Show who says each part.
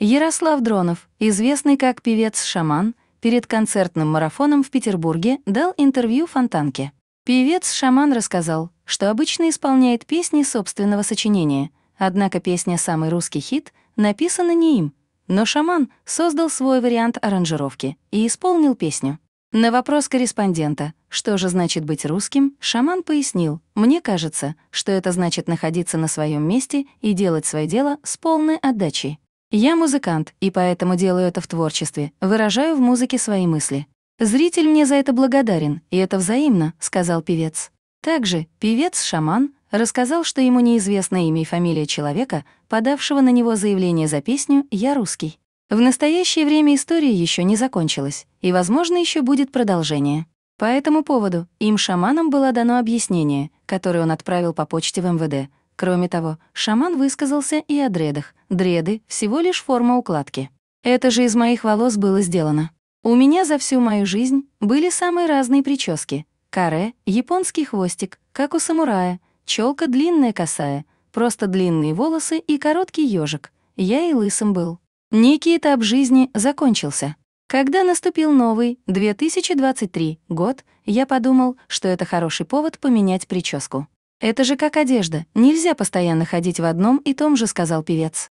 Speaker 1: Ярослав Дронов, известный как певец-шаман, перед концертным марафоном в Петербурге дал интервью Фонтанке. Певец-шаман рассказал, что обычно исполняет песни собственного сочинения, однако песня «Самый русский хит» написана не им, но шаман создал свой вариант аранжировки и исполнил песню. На вопрос корреспондента, что же значит быть русским, шаман пояснил, «Мне кажется, что это значит находиться на своем месте и делать свое дело с полной отдачей». Я музыкант, и поэтому делаю это в творчестве, выражаю в музыке свои мысли. Зритель мне за это благодарен, и это взаимно», — сказал певец. Также певец-шаман рассказал, что ему неизвестно имя и фамилия человека, подавшего на него заявление за песню «Я русский». В настоящее время история еще не закончилась, и, возможно, еще будет продолжение. По этому поводу им шаманам было дано объяснение, которое он отправил по почте в МВД, Кроме того, шаман высказался и о дредах. Дреды — всего лишь форма укладки. Это же из моих волос было сделано. У меня за всю мою жизнь были самые разные прически. Каре, японский хвостик, как у самурая, челка длинная косая, просто длинные волосы и короткий ежик. Я и лысым был. Некий этап жизни закончился. Когда наступил новый, 2023, год, я подумал, что это хороший повод поменять прическу. Это же как одежда, нельзя постоянно ходить в одном и том же, сказал певец.